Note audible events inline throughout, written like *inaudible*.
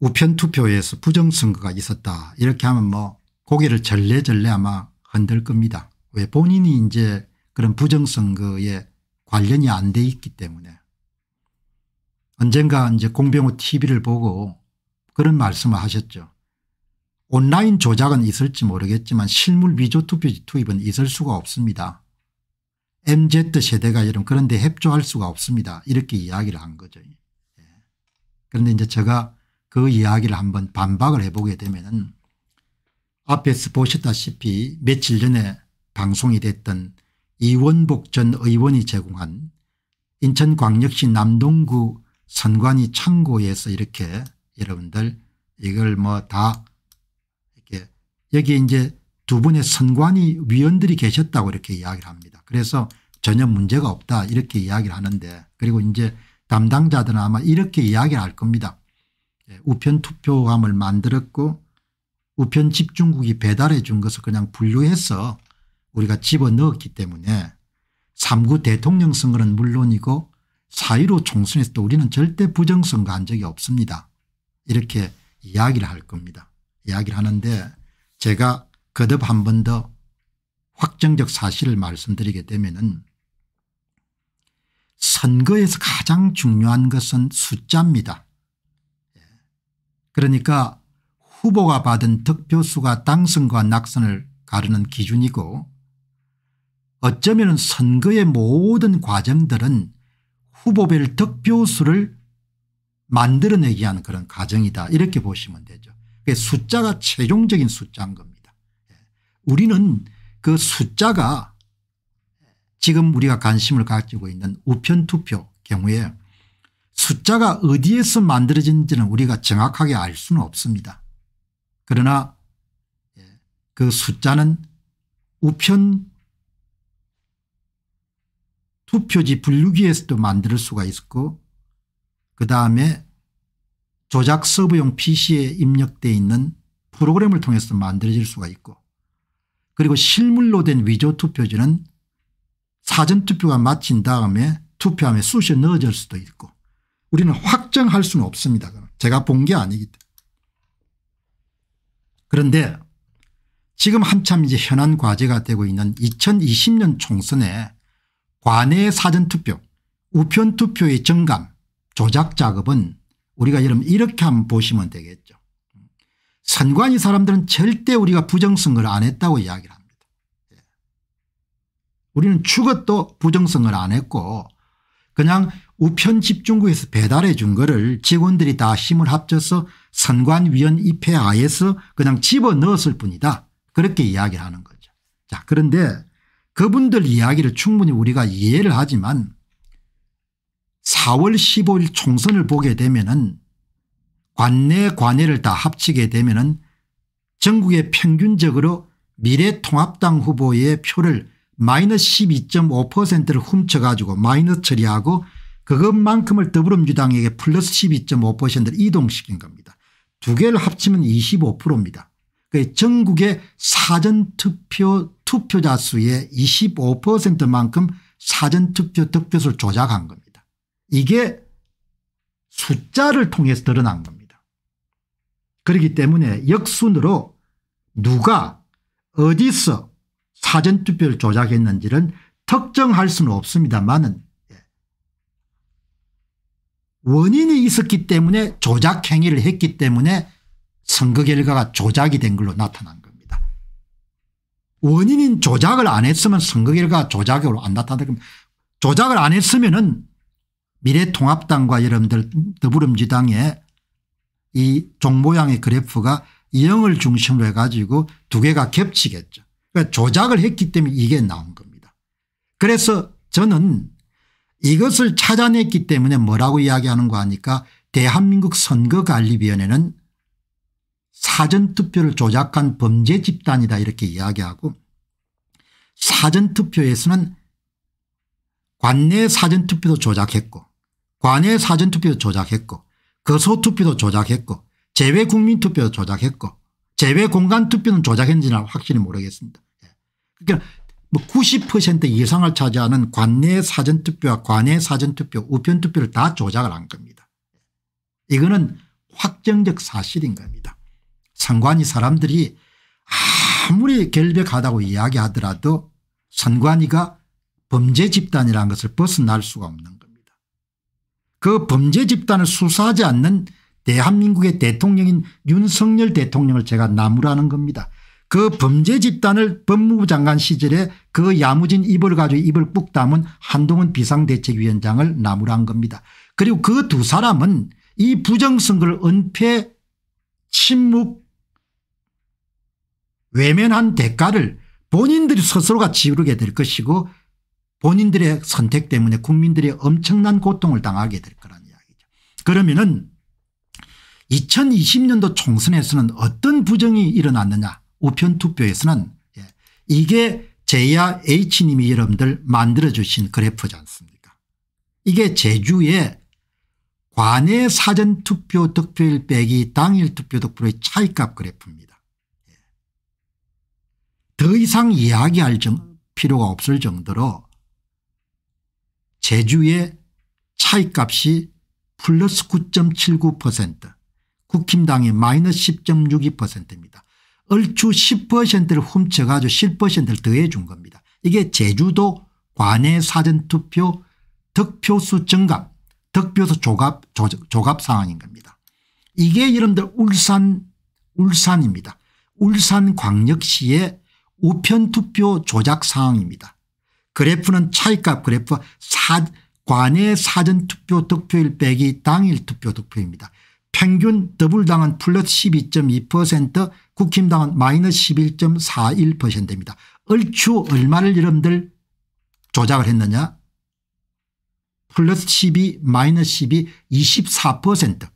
우편 투표에서 부정선거가 있었다 이렇게 하면 뭐 고개를 절레절레 아마 흔들 겁니다. 왜 본인이 이제 그런 부정선거에 관련이 안 돼 있기 때문에 언젠가 이제 공병호 tv를 보고 그런 말씀을 하셨죠. 온라인 조작은 있을지 모르겠지만 실물 위조 투표 투입은 있을 수가 없습니다. MZ세대가 여러분 그런데 협조할 수가 없습니다. 이렇게 이야기를 한 거죠. 예. 그런데 이제 제가 그 이야기를 한번 반박을 해보게 되면은 앞에서 보셨다시피 며칠 전에 방송이 됐던 이원복 전 의원이 제공한 인천광역시 남동구 선관위 창고에서 이렇게 여러분들 이걸 뭐 다 이렇게 여기 이제 두 분의 선관위 위원들이 계셨다고 이렇게 이야기를 합니다. 그래서 전혀 문제가 없다 이렇게 이야기를 하는데 그리고 이제 담당자들은 아마 이렇게 이야기를 할 겁니다. 우편 투표함을 만들었고 우편 집중국이 배달해 준 것을 그냥 분류해서 우리가 집어넣었기 때문에 3구 대통령 선거는 물론이고 4.15 총선에서도 우리는 절대 부정선거 한 적이 없습니다. 이렇게 이야기를 할 겁니다. 이야기를 하는데 제가 거듭 한 번 더 확정적 사실을 말씀드리게 되면 은 선거에서 가장 중요한 것은 숫자입니다. 그러니까 후보가 받은 득표수가 당선과 낙선을 가르는 기준이고 어쩌면 선거의 모든 과정들은 후보별 득표수를 만들어내기 위한 그런 과정이다 이렇게 보시면 되죠. 숫자가 최종적인 숫자인 겁니다. 예. 우리는 그 숫자가 지금 우리가 관심을 가지고 있는 우편투표 경우에 숫자가 어디에서 만들어진지는 우리가 정확하게 알 수는 없습니다. 그러나 예, 그 숫자는 우편 투표지 분류기에서도 만들 수가 있었고 그다음에 조작 서버용 pc에 입력되어 있는 프로그램을 통해서 만들어질 수가 있고 그리고 실물로 된 위조 투표지는 사전투표가 마친 다음에 투표함에 쑤셔 넣어질 수도 있고 우리는 확정할 수는 없습니다. 제가 본 게 아니기 때문에. 그런데 지금 한참 이제 현안 과제가 되고 있는 2020년 총선에 관내 사전투표 우편투표의 정감 조작 작업은 우리가 여러분 이렇게 한번 보시면 되겠죠. 선관위 사람들은 절대 우리가 부정선거를 안 했다고 이야기를 합니다. 예. 우리는 죽어도 부정선거를 안 했고 그냥 우편 집중국에서 배달해 준 거를 직원들이 다 힘을 합쳐서 선관위원 입회 하에서 그냥 집어넣었을 뿐이다. 그렇게 이야기를 하는 거죠. 자 그런데 그분들 이야기를 충분히 우리가 이해를 하지만 4월 15일 총선을 보게 되면 은 관내 관해를 다 합치게 되면 은 전국에 평균적으로 미래통합당 후보의 표를 마이너스 12.5%를 훔쳐가지고 마이너스 처리하고 그것만큼을 더불어민주당에게 플러스 1 2 5 이동시킨 겁니다. 두 개를 합치면 25%입니다. 전국의 사전투표 투표자 수의 25%만큼 사전투표 득표수를 조작한 겁니다. 이게 숫자를 통해서 드러난 겁니다. 그렇기 때문에 역순으로 누가 어디서 사전투표를 조작했는지는 특정할 수는 없습니다만은 원인이 있었기 때문에 조작 행위를 했기 때문에 선거 결과가 조작이 된 걸로 나타난 겁니다. 원인인 조작을 안 했으면 선거 결과 조작으로 안 나타날 겁니다. 조작을 안 했으면은 미래통합당과 여러분들 더불어민주당의 이 종모양의 그래프가 0을 중심으로 해가지고 두 개가 겹치겠죠. 그러니까 조작을 했기 때문에 이게 나온 겁니다. 그래서 저는 이것을 찾아냈기 때문에 뭐라고 이야기하는 거 아니까 대한민국 선거관리위원회는 사전투표를 조작한 범죄 집단이다 이렇게 이야기하고 사전투표에서는 관내 사전투표도 조작했고 관내 사전투표도 조작했고 거소투표도 조작했고 재외국민투표도 조작했고 재외공간투표는 조작했는지는 확실히 모르겠습니다. 예. 그러니까 9 뭐 0 이상을 차지하는 관내 사전투표와 관내 사전투표 우편투표를 다 조작을 한 겁니다. 이거는 확정적 사실인 겁니다. 선관위 사람들이 아무리 결백하다고 이야기하더라도 선관위가 범죄 집단이라는 것을 벗어날 수가 없는 겁니다. 그 범죄 집단을 수사하지 않는 대한민국의 대통령인 윤석열 대통령을 제가 나무라는 겁니다. 그 범죄 집단을 법무부 장관 시절에 그 야무진 입을 가지고 입을 뿍 담은 한동훈 비상대책위원장을 나무란 겁니다. 그리고 그 두 사람은 이 부정선거를 은폐 침묵 외면한 대가를 본인들이 스스로가 지르게 우될 것이고 본인들의 선택 때문에 국민들이 엄청난 고통을 당하게 될 거란 이야기죠. 그러면은 2020년도 총선에서는 어떤 부정이 일어났느냐 우편 투표에서는 예, 이게 제야 H님이 여러분들 만들어주신 그래프지 않습니까 이게 제주의 관내 사전투표 득표율 빼기 당일 투표 득표의 차이값 그래프입니다. 예. 더 이상 이야기할 정, 필요가 없을 정도로 제주의 차이값이 플러스 9.79% 국힘당의 마이너스 10.62%입니다. 얼추 10%를 훔쳐가지고 1 0를 더해 준 겁니다. 이게 제주도 관내 사전투표 득표수 증갑 득표수 조갑 조, 조갑 상황인 겁니다. 이게 여러분들 울산 울산입니다. 울산광역시의 우편투표 조작 상황입니다. 그래프는 차이값 그래프 사, 관외 사전투표 득표일 빼기 당일 투표 득표입니다. 평균 더블당은 플러스 12.2% 국힘당은 마이너스 11.41%입니다. 얼추 얼마를 여러분들 조작을 했느냐 플러스 12 마이너스 12 24%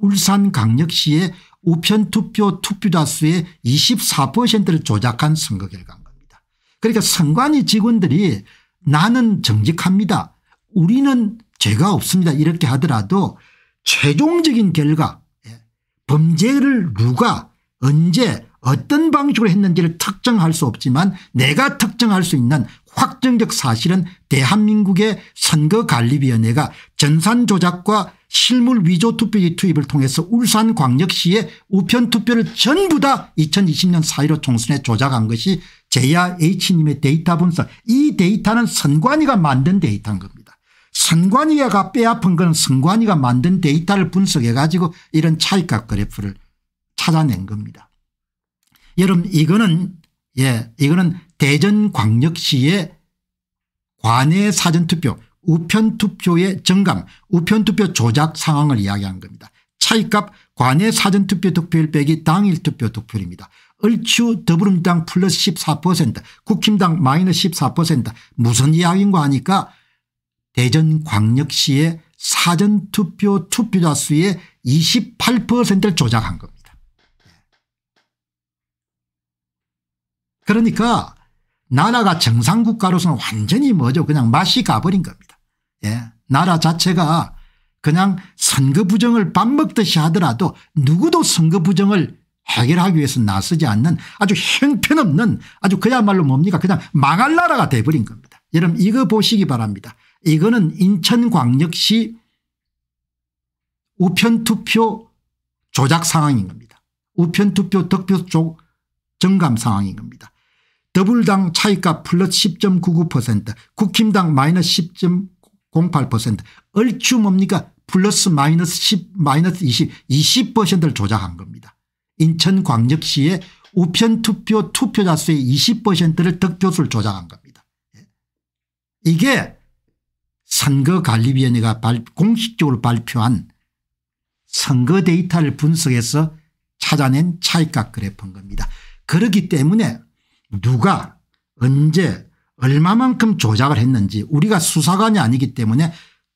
울산강력시의 우편투표 투표자 수의 24%를 조작한 선거 결과인 겁니다. 그러니까 선관위 직원들이 나는 정직합니다. 우리는 죄가 없습니다. 이렇게 하더라도 최종적인 결과 예, 범죄를 누가 언제 어떤 방식으로 했는지를 특정할 수 없지만 내가 특정할 수 있는 확정적 사실은 대한민국의 선거관리위원회가 전산조작과 실물 위조 투표지 투입을 통해서 울산광역시의 우편투표를 전부 다 2020년 4.15 총선에 조작한 것이 JRH님의 데이터 분석 이 데이터는 선관위가 만든 데이터인 겁니다. 선관위가 빼앗은 건 선관위가 만든 데이터를 분석해 가지고 이런 차이값 그래프를 찾아낸 겁니다. 여러분 이거는 예 이거는 대전광역시의 관내 사전투표 우편투표의 정감 우편투표 조작 상황을 이야기한 겁니다. 차이값 관내 사전투표 득표율 빼기 당일 투표 득표율입니다. 얼추 더불어민당 플러스 14% 국힘당 마이너스 14% 무슨 이야기인가 하니까 대전광역시의 사전투표 투표자 수의 28%를 조작한 것. 그러니까 나라가 정상국가로서는 완전히 뭐죠 그냥 맛이 가버린 겁니다. 예. 나라 자체가 그냥 선거 부정을 밥 먹듯이 하더라도 누구도 선거 부정을 해결하기 위해서 나서지 않는 아주 형편없는 아주 그야말로 뭡니까 그냥 망할 나라가 돼버린 겁니다. 여러분 이거 보시기 바랍니다. 이거는 인천광역시 우편투표 조작 상황인 겁니다. 우편투표 득표 정감 상황인 겁니다. 더불당 차이값 플러스 10.99% 국힘당 마이너스 10.08% 얼추 뭡니까 플러스 마이너스 10 마이너스 20 20%를 조작한 겁니다. 인천광역시의 우편투표 투표자 수의 20%를 득표수를 조작한 겁니다. 예. 이게 선거관리위원회가 공식적으로 발표한 선거 데이터를 분석해서 찾아낸 차이값 그래프인 겁니다. 그렇기 때문에 누가 언제 얼마만큼 조작을 했는지 우리가 수사관이 아니기 때문에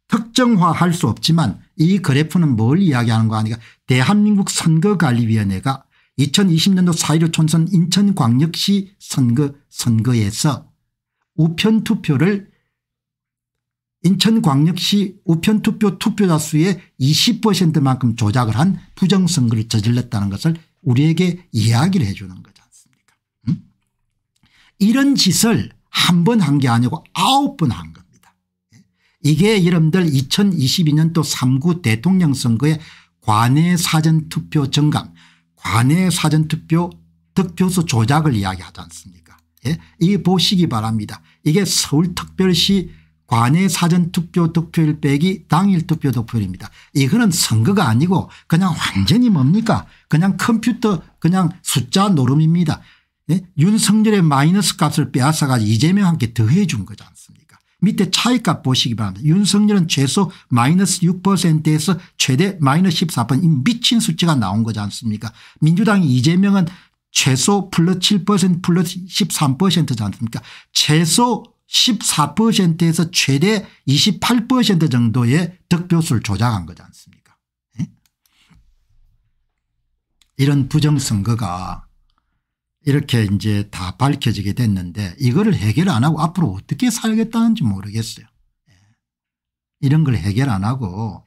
특정화할 수 없지만 이 그래프는 뭘 이야기하는 거 아니가 대한민국 선거관리위원회가 2020년도 4.15 총선 인천광역시 선거 선거에서 우편투표를 인천광역시 우편투표 투표자 수의 20%만큼 조작을 한 부정선거를 저질렀다는 것을 우리에게 이야기를 해 주는 거죠. 이런 짓을 한 번 한 게 아니고 아홉 번 한 겁니다. 이게 여러분들 2022년도 3구 대통령 선거에 관내 사전투표 정강 관내 사전투표 득표수 조작을 이야기하지 않습니까 예? 이 보시기 바랍니다. 이게 서울특별시 관내 사전투표 득표율 빼기 당일 투표 득표율입니다. 이거는 선거가 아니고 그냥 완전히 뭡니까 그냥 컴퓨터 그냥 숫자 노름입니다. 예? 윤석열의 마이너스 값을 빼앗아 가지고 이재명한테 더해 준 거지 않습니까 밑에 차이값 보시기 바랍니다. 윤석열은 최소 마이너스 6%에서 최대 마이너스 14% 미친 수치가 나온 거지 않습니까 민주당 이재명은 최소 플러스 7% 플러스 13%지 않습니까 최소 14%에서 최대 28% 정도의 득표수를 조작한 거지 않습니까 예? 이런 부정선거가 이렇게 이제 다 밝혀지게 됐는데 이거를 해결 안 하고 앞으로 어떻게 살겠다는지 모르겠어요. 예. 이런 걸 해결 안 하고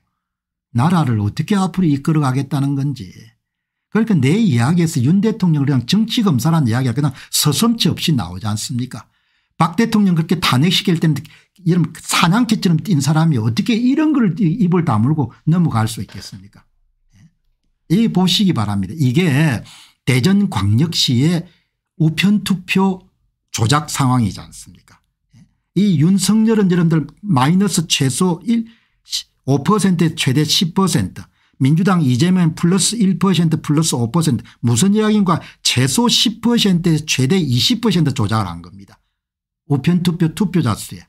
나라를 어떻게 앞으로 이끌어 가겠다는 건지 그러니까 내 이야기에서 윤 대통령 그냥 정치검사라는 이야기가 그냥 서슴치 없이 나오지 않습니까 박 대통령 그렇게 탄핵시킬 때는 이런 사냥개처럼 뛴 사람이 어떻게 이런 걸 입을 다물고 넘어갈 수 있겠습니까 예. 이 보시기 바랍니다. 이게 대전광역시의 우편투표 조작 상황이지 않습니까 이 윤석열은 여러분들 마이너스 최소 1 5% 최대 10% 민주당 이재명 플러스 1% 플러스 5% 무슨 이야기인가 최소 10% 최대 20% 조작을 한 겁니다. 우편투표 투표자 수에.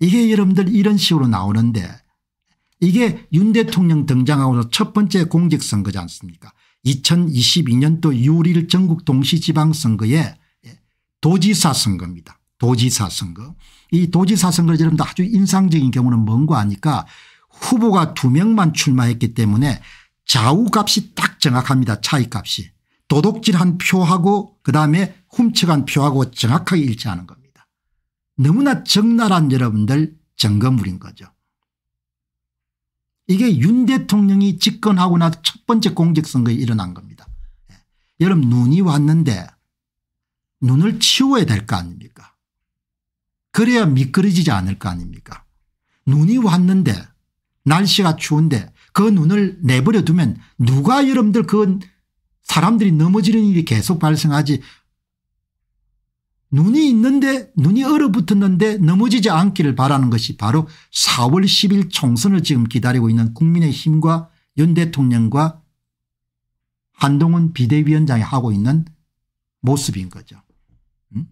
이게 여러분들 이런 식으로 나오는데 이게 윤 대통령 등장하고첫 번째 공직선거지 않습니까 2022년도 6월 일 전국 동시지방선거에 도지사 선거입니다. 도지사 선거. 이 도지사 선거를 여러분들 아주 인상적인 경우는 뭔가 하니까 후보가 두 명만 출마했기 때문에 좌우값이 딱 정확합니다. 차이값이. 도둑질한 표하고 그다음에 훔쳐간 표하고 정확하게 일치하는 겁니다. 너무나 적나라한 여러분들 점거물인 거죠. 이게 윤 대통령이 집권하고 나서 첫 번째 공직선거에 일어난 겁니다. 예. 여러분 눈이 왔는데 눈을 치워야 될 거 아닙니까 그래야 미끄러지지 않을 거 아닙니까 눈이 왔는데 날씨가 추운데 그 눈을 내버려 두면 누가 여러분들 그 사람들이 넘어지는 일이 계속 발생하지 눈이 있는데 눈이 얼어붙었는데 넘어지지 않기를 바라는 것이 바로 4월 10일 총선을 지금 기다리고 있는 국민의힘과 윤 대통령과 한동훈 비대위원장이 하고 있는 모습인 거죠. 음?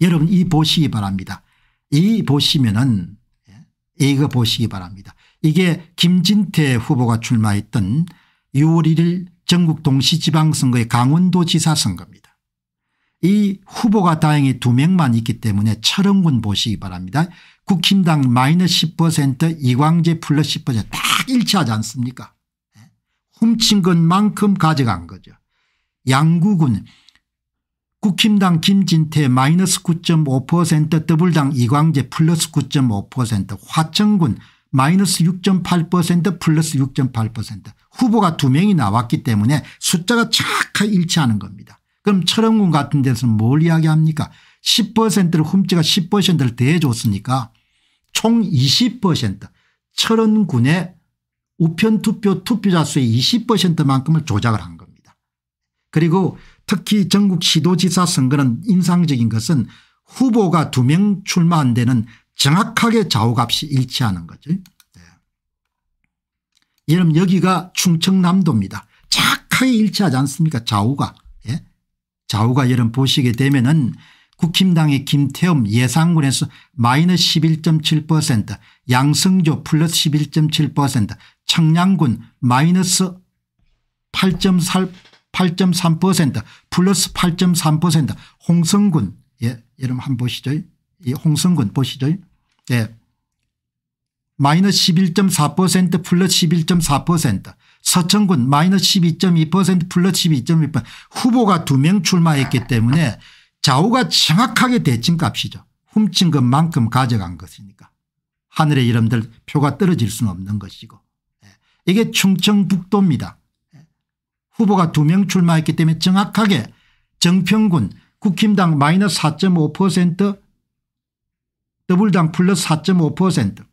여러분 이 보시기 바랍니다. 이 보시면은 예, 이거 보시기 바랍니다. 이게 김진태 후보가 출마했던 6월 1일 전국 동시지방선거의 강원도지사 선거입니다. 이 후보가 다행히 두 명만 있기 때문에 철원군 보시기 바랍니다. 국힘당 마이너스 10% 이광재 플러스 10%딱 일치하지 않습니까 훔친 것만큼 가져간 거죠. 양구군 국힘당 김진태 마이너스 9.5% 더블당 이광재 플러스 9.5% 화천군 마이너스 6.8% 플러스 6.8% 후보가 두 명이 나왔기 때문에 숫자가 착하게 일치하는 겁니다. 그럼 철원군 같은 데서는 뭘 이야기합니까 10%를 훔치가 10%를 대해줬으니까 총 20% 철원군의 우편투표 투표자 수의 20%만큼을 조작을 한 겁니다. 그리고 특히 전국 시도지사 선거는 인상적인 것은 후보가 두 명 출마한 데는 정확하게 좌우값이 일치하는 거죠. 네. 여러분 여기가 충청남도입니다. 정하게 일치하지 않습니까 좌우가. 좌우가 여름 보시게 되면은 국힘당의 김태흠 예상군에서 마이너스 11.7%양성조 플러스 11.7% 청량군 마이너스 8.3% 플러스 8.3% 홍성군 예 여러분 한 번 보시죠 이 홍성군 보시죠 예 마이너스 11.4% 플러스 11.4% 서천군 마이너스 12.2% 플러스 12.2% 후보가 두 명 출마했기 때문에 좌우가 정확하게 대칭값이죠. 훔친 것만큼 가져간 것이니까. 하늘의 이름들 표가 떨어질 수는 없는 것이고. 예. 이게 충청북도입니다. 예. 후보가 두 명 출마했기 때문에 정확하게 정평군 국힘당 마이너스 4.5%더블당 플러스 4.5%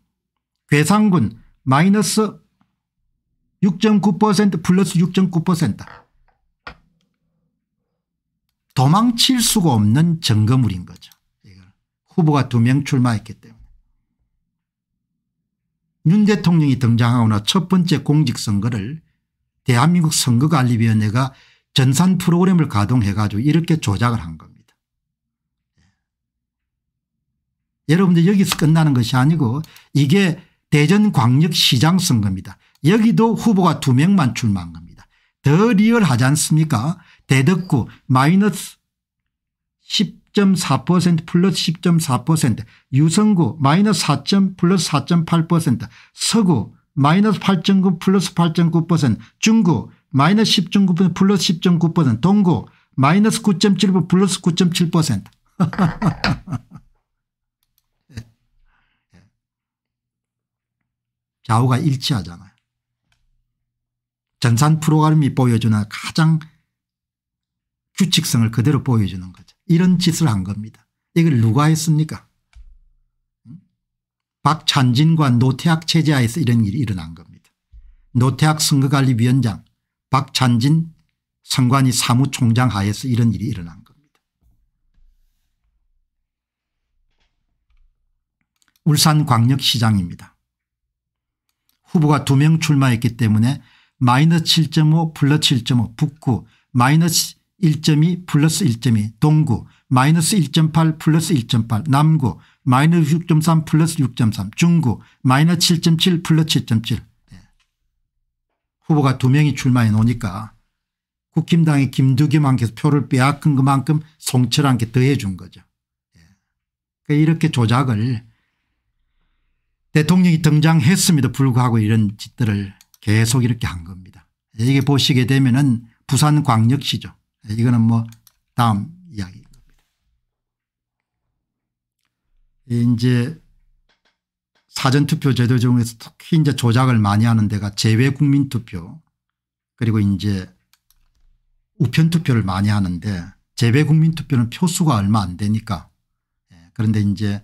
괴산군 마이너스 6.9% 플러스 6.9% 도망칠 수가 없는 점검물인 거죠. 후보가 두 명 출마했기 때문에. 윤 대통령이 등장하거나 첫 번째 공직선거를 대한민국 선거관리위원회가 전산 프로그램을 가동해 가지고 이렇게 조작을 한 겁니다. 예. 여러분들 여기서 끝나는 것이 아니고 이게 대전광역시장 선거입니다. 여기도 후보가 두 명만 출마한 겁니다. 더 리얼하지 않습니까 대덕구 마이너스 10.4% 플러스 10.4% 유성구 마이너스 4. 플러스 서구 마이너스 8.9 플러스 8.9% 중구 마이너스 10.9% 플러스 10.9% 동구 마이너스 9.7% 플러스 9.7% *laughs* 예. 예. 좌우가 일치하잖아요. 전산 프로그램이 보여주는 가장 규칙성을 그대로 보여주는 거죠. 이런 짓을 한 겁니다. 이걸 누가 했습니까? 박찬진과 노태학 체제하에서 이런 일이 일어난 겁니다. 노태학 선거관리위원장 박찬진 선관위 사무총장 하에서 이런 일이 일어난 겁니다. 울산광역시장입니다. 후보가 두 명 출마했기 때문에 마이너스 7.5 플러스 7.5 북구 마이너스 1.2 플러스 1.2 동구 마이너스 1.8 플러스 1.8 남구 마이너스 6.3 플러스 6.3 중구 마이너스 7.7 플러스 7.7 네. 예. 후보가 두 명이 출마해 놓으니까 국힘당의 김두겸한테서 표를 빼앗은 것만큼 송철한테 더해 준 거죠. 네. 그러니까 이렇게 조작을 대통령이 등장했음에도 불구하고 이런 짓들을 계속 이렇게 한 겁니다. 이게 보시게 되면은 부산광역시죠. 이거는 뭐 다음 이야기입니다. 이제 사전투표 제도 중에서 특히 이제 조작을 많이 하는 데가 재외국민투표 그리고 이제 우편투표를 많이 하는데 재외국민투표는 표수가 얼마 안 되니까 예, 그런데 이제